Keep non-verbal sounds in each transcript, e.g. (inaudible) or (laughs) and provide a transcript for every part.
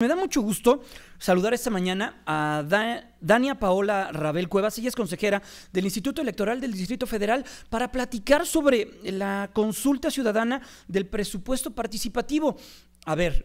Me da mucho gusto saludar esta mañana a Dania Paola Rabel Cuevas. Ella es consejera del Instituto Electoral del Distrito Federal para platicar sobre la consulta ciudadana del presupuesto participativo. A ver,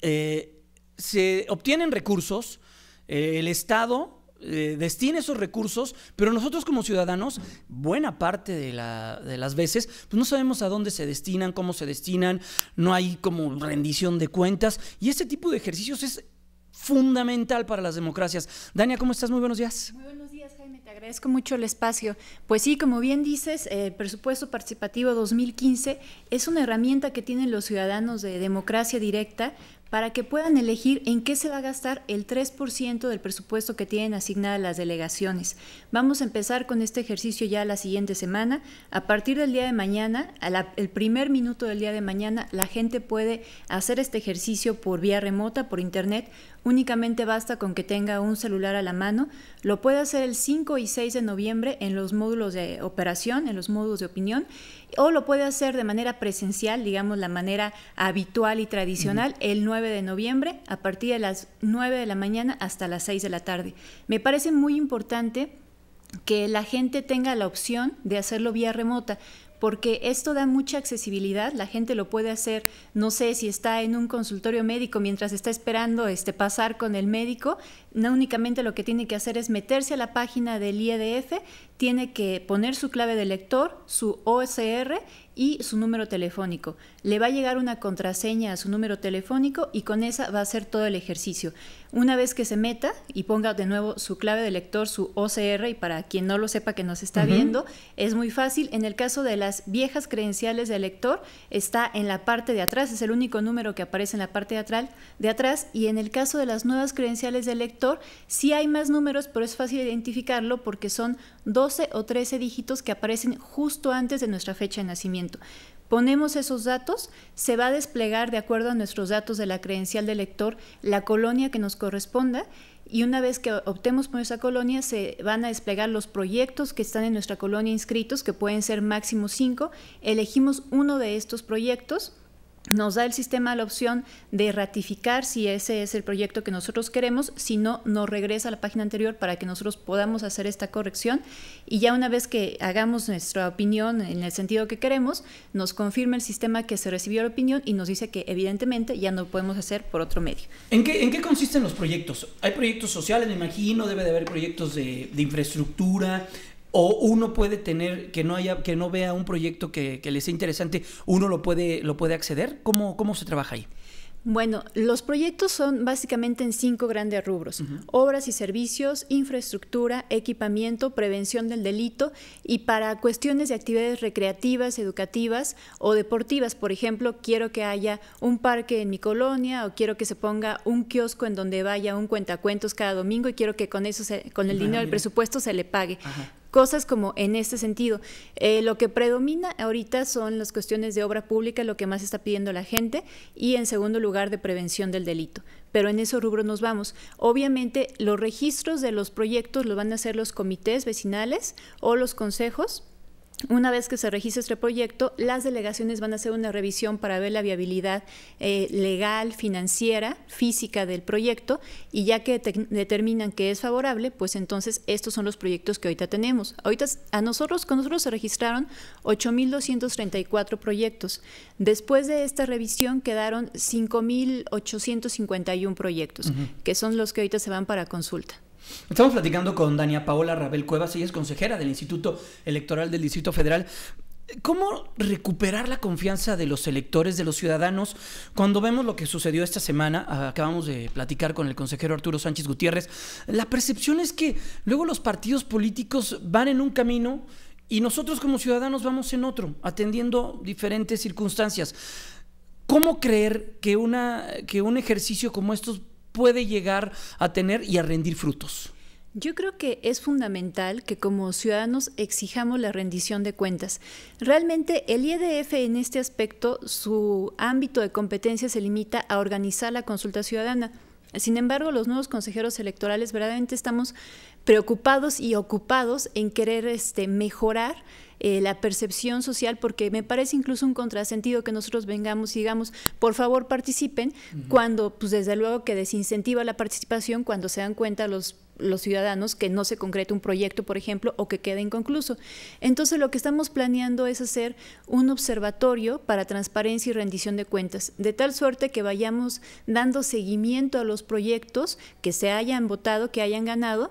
eh, se obtienen recursos, eh, el Estado eh, destina esos recursos, pero nosotros como ciudadanos, buena parte de, de, las veces, pues no sabemos a dónde se destinan, cómo se destinan, no hay como rendición de cuentas, y este tipo de ejercicios es fundamental para las democracias. Dania, ¿cómo estás? Muy buenos días. Muy buenos días, Jaime, te agradezco mucho el espacio. Pues sí, como bien dices, eh, el presupuesto participativo 2015 es una herramienta que tienen los ciudadanos de democracia directa para que puedan elegir en qué se va a gastar el 3% del presupuesto que tienen asignada las delegaciones. Vamos a empezar con este ejercicio ya la siguiente semana. A partir del día de mañana, el primer minuto del día de mañana, la gente puede hacer este ejercicio por vía remota, por internet. Únicamente basta con que tenga un celular a la mano. Lo puede hacer el 5 y 6 de noviembre en los módulos de operación, en los módulos de opinión, o lo puede hacer de manera presencial, digamos la manera habitual y tradicional, el 9 de noviembre a partir de las 9 de la mañana hasta las 6 de la tarde. Me parece muy importante que la gente tenga la opción de hacerlo vía remota porque esto da mucha accesibilidad, la gente lo puede hacer, no sé si está en un consultorio médico mientras está esperando este, pasar con el médico, no únicamente lo que tiene que hacer es meterse a la página del IEDF, tiene que poner su clave de lector, su OSR y su número telefónico. Le va a llegar una contraseña a su número telefónico y con esa va a hacer todo el ejercicio. Una vez que se meta y ponga de nuevo su clave de lector, su OCR, y para quien no lo sepa que nos está viendo, es muy fácil. En el caso de las viejas credenciales de lector, está en la parte de atrás, es el único número que aparece en la parte de atrás, de atrás y en el caso de las nuevas credenciales de lector, sí hay más números, pero es fácil identificarlo porque son 12 o 13 dígitos que aparecen justo antes de nuestra fecha de nacimiento. Ponemos esos datos, se va a desplegar de acuerdo a nuestros datos de la credencial del lector la colonia que nos corresponda y una vez que optemos por esa colonia se van a desplegar los proyectos que están en nuestra colonia inscritos, que pueden ser máximo cinco. Elegimos uno de estos proyectos nos da el sistema la opción de ratificar si ese es el proyecto que nosotros queremos, si no, nos regresa a la página anterior para que nosotros podamos hacer esta corrección y ya una vez que hagamos nuestra opinión en el sentido que queremos, nos confirma el sistema que se recibió la opinión y nos dice que evidentemente ya no podemos hacer por otro medio. ¿En qué, consisten los proyectos? Hay proyectos sociales, me imagino, debe de haber proyectos de infraestructura, o uno puede tener, que no haya, que no vea un proyecto que, que le sea interesante, uno lo puede, lo puede acceder. ¿Cómo, cómo se trabaja ahí? Bueno, los proyectos son básicamente en cinco grandes rubros. Obras y servicios, infraestructura, equipamiento, prevención del delito y para cuestiones de actividades recreativas, educativas o deportivas. Por ejemplo, quiero que haya un parque en mi colonia o quiero que se ponga un kiosco en donde vaya un cuentacuentos cada domingo y quiero que con, eso con el ah, dinero del presupuesto se le pague. Ajá cosas como en este sentido. Eh, lo que predomina ahorita son las cuestiones de obra pública, lo que más está pidiendo la gente, y en segundo lugar de prevención del delito. Pero en esos rubro nos vamos. Obviamente los registros de los proyectos los van a hacer los comités vecinales o los consejos una vez que se registra este proyecto, las delegaciones van a hacer una revisión para ver la viabilidad eh, legal, financiera, física del proyecto y ya que determinan que es favorable, pues entonces estos son los proyectos que ahorita tenemos. Ahorita a nosotros, con nosotros se registraron 8.234 proyectos. Después de esta revisión quedaron 5.851 proyectos, que son los que ahorita se van para consulta. Estamos platicando con Dania Paola Rabel Cuevas, ella es consejera del Instituto Electoral del Distrito Federal. ¿Cómo recuperar la confianza de los electores, de los ciudadanos, cuando vemos lo que sucedió esta semana? Ah, acabamos de platicar con el consejero Arturo Sánchez Gutiérrez. La percepción es que luego los partidos políticos van en un camino y nosotros como ciudadanos vamos en otro, atendiendo diferentes circunstancias. ¿Cómo creer que, una, que un ejercicio como estos puede llegar a tener y a rendir frutos? Yo creo que es fundamental que como ciudadanos exijamos la rendición de cuentas. Realmente el IEDF en este aspecto, su ámbito de competencia se limita a organizar la consulta ciudadana. Sin embargo, los nuevos consejeros electorales verdaderamente estamos preocupados y ocupados en querer este, mejorar eh, la percepción social, porque me parece incluso un contrasentido que nosotros vengamos y digamos, por favor participen, cuando pues desde luego que desincentiva la participación cuando se dan cuenta los los ciudadanos que no se concrete un proyecto, por ejemplo, o que quede inconcluso. Entonces, lo que estamos planeando es hacer un observatorio para transparencia y rendición de cuentas, de tal suerte que vayamos dando seguimiento a los proyectos que se hayan votado, que hayan ganado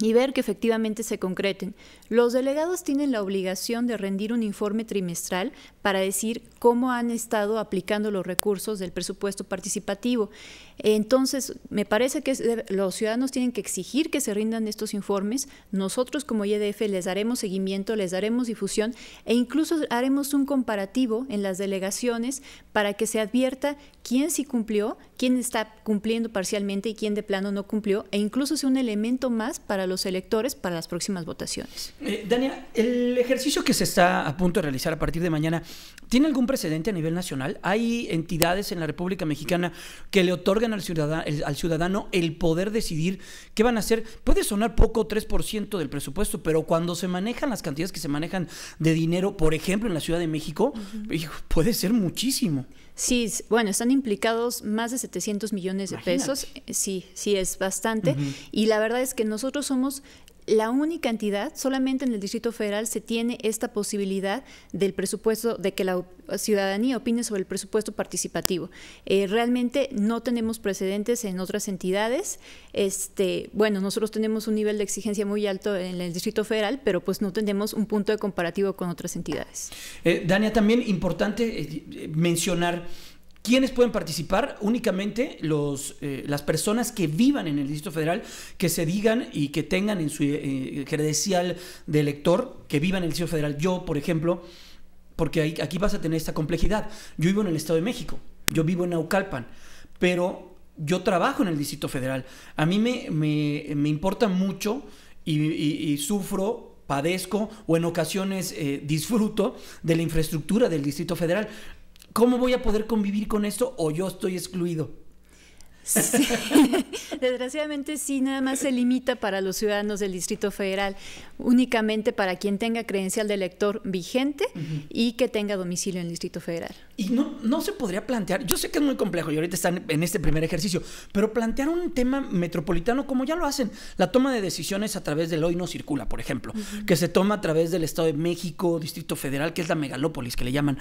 y ver que efectivamente se concreten. Los delegados tienen la obligación de rendir un informe trimestral para decir cómo han estado aplicando los recursos del presupuesto participativo. Entonces, me parece que los ciudadanos tienen que exigir que se rindan estos informes. Nosotros como IEDF les daremos seguimiento, les daremos difusión e incluso haremos un comparativo en las delegaciones para que se advierta quién sí cumplió, quién está cumpliendo parcialmente y quién de plano no cumplió e incluso sea un elemento más para los electores para las próximas votaciones. Eh, Dania, el ejercicio que se está a punto de realizar a partir de mañana, ¿tiene algún precedente a nivel nacional? ¿Hay entidades en la República Mexicana que le otorgan al ciudadano el, al ciudadano el poder decidir qué van a hacer? Puede sonar poco 3% del presupuesto, pero cuando se manejan las cantidades que se manejan de dinero, por ejemplo, en la Ciudad de México, puede ser muchísimo. Sí, bueno, están implicados más de 700 millones de pesos. Eh, sí, sí, es bastante. Y la verdad es que nosotros somos somos la única entidad, solamente en el Distrito Federal se tiene esta posibilidad del presupuesto, de que la ciudadanía opine sobre el presupuesto participativo. Eh, realmente no tenemos precedentes en otras entidades. Este, bueno, nosotros tenemos un nivel de exigencia muy alto en el Distrito Federal, pero pues no tenemos un punto de comparativo con otras entidades. Eh, Dania, también importante eh, mencionar ¿Quiénes pueden participar? Únicamente los, eh, las personas que vivan en el Distrito Federal, que se digan y que tengan en su eh, eh, credencial de elector, que vivan en el Distrito Federal. Yo, por ejemplo, porque aquí vas a tener esta complejidad. Yo vivo en el Estado de México, yo vivo en Aucalpan, pero yo trabajo en el Distrito Federal. A mí me, me, importa mucho y, sufro padezco o en ocasiones disfruto de la infraestructura del Distrito Federal. ¿cómo voy a poder convivir con esto o yo estoy excluido? (laughs) Desgraciadamente sí, nada más se limita para los ciudadanos del Distrito Federal, únicamente para quien tenga credencial de elector vigente y que tenga domicilio en el Distrito Federal. Y no, no se podría plantear, yo sé que es muy complejo y ahorita están en este primer ejercicio, pero plantear un tema metropolitano como ya lo hacen, la toma de decisiones a través del hoy no circula, por ejemplo, que se toma a través del Estado de México, Distrito Federal, que es la megalópolis que le llaman,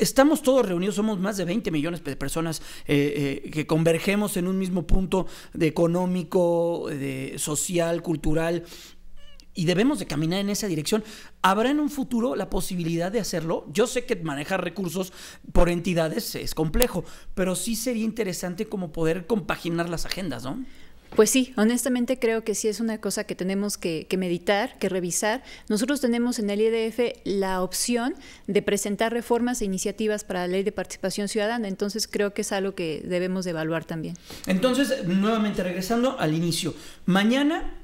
estamos todos reunidos, somos más de 20 millones de personas eh, eh, que convergemos en un mismo punto de económico, de social, cultural, y debemos de caminar en esa dirección. ¿Habrá en un futuro la posibilidad de hacerlo? Yo sé que manejar recursos por entidades es complejo, pero sí sería interesante como poder compaginar las agendas, ¿no? Pues sí, honestamente creo que sí es una cosa que tenemos que, meditar, que revisar. Nosotros tenemos en el IDF la opción de presentar reformas e iniciativas para la ley de participación ciudadana, entonces creo que es algo que debemos de evaluar también. Entonces, nuevamente regresando al inicio, mañana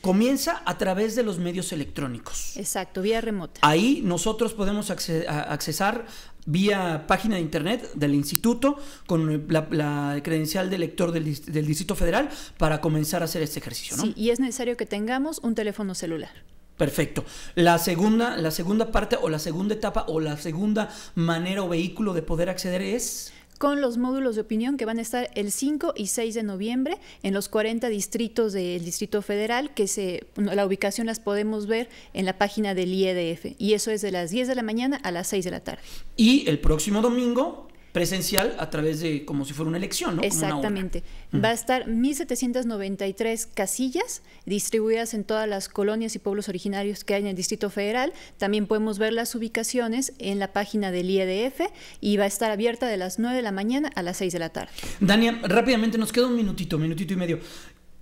comienza a través de los medios electrónicos. Exacto, vía remota. Ahí nosotros podemos accesar vía página de internet del instituto con la, credencial de lector del, Distrito Federal para comenzar a hacer este ejercicio. ¿no? Sí, y es necesario que tengamos un teléfono celular. Perfecto. La segunda, la segunda parte o la segunda etapa o la segunda manera o vehículo de poder acceder es con los módulos de opinión que van a estar el 5 y 6 de noviembre en los 40 distritos del Distrito Federal, que se, la ubicación las podemos ver en la página del IEDF. Y eso es de las 10 de la mañana a las 6 de la tarde. Y el próximo domingo presencial a través de como si fuera una elección, ¿no? Exactamente. Va a estar 1793 casillas distribuidas en todas las colonias y pueblos originarios que hay en el Distrito Federal. También podemos ver las ubicaciones en la página del IEDF y va a estar abierta de las 9 de la mañana a las 6 de la tarde. Daniel, rápidamente nos queda un minutito, minutito y medio.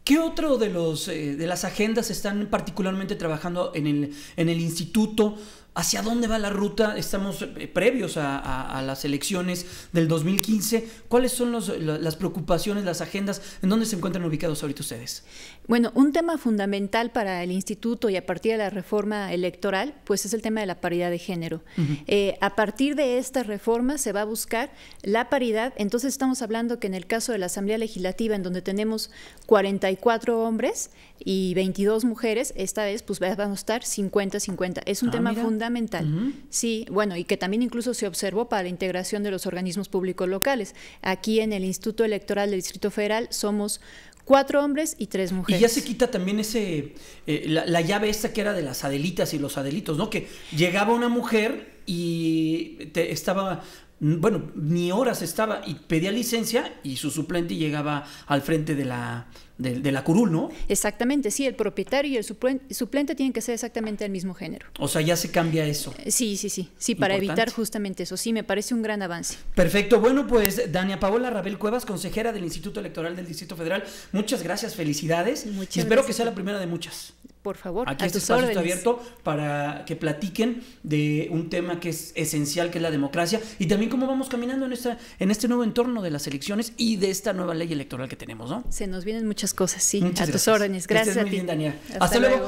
¿Qué otro de los eh, de las agendas están particularmente trabajando en el en el instituto? hacia dónde va la ruta, estamos eh, previos a, las elecciones del 2015, ¿cuáles son las preocupaciones, las agendas, en dónde se encuentran ubicados ahorita ustedes? Bueno, un tema fundamental para el instituto y a partir de la reforma electoral, pues es el tema de la paridad de género. Eh, a partir de esta reforma se va a buscar la paridad, entonces estamos hablando que en el caso de la Asamblea Legislativa, en donde tenemos 44 hombres y 22 mujeres, esta vez pues vamos a estar 50-50. Es un ah, tema fundamental fundamental. Sí, bueno, y que también incluso se observó para la integración de los organismos públicos locales. Aquí en el Instituto Electoral del Distrito Federal somos cuatro hombres y tres mujeres. Y ya se quita también ese eh, la, la, llave esta que era de las adelitas y los adelitos, ¿no? Que llegaba una mujer y te, estaba bueno, ni horas estaba y pedía licencia y su suplente llegaba al frente de la, de, la curul, ¿no? Exactamente, sí, el propietario y el suplente, tienen que ser exactamente del mismo género. O sea, ya se cambia eso. Eh, sí, sí, sí, sí, para evitar justamente eso. Sí, me parece un gran avance. Perfecto, bueno, pues Dania Paola Rabel Cuevas, consejera del Instituto Electoral del Distrito Federal, muchas gracias, felicidades. Muchas Espero que sea la primera de muchas. Por favor, aquí este espacio está abierto para que platiquen de un tema que es esencial, que es la democracia, y también cómo vamos caminando en, esta, en este nuevo entorno de las elecciones y de esta nueva ley electoral que tenemos, ¿no? Se nos vienen muchas cosas, sí. Muchas a tus órdenes. Gracias. muy Bien, Daniel. Hasta, luego.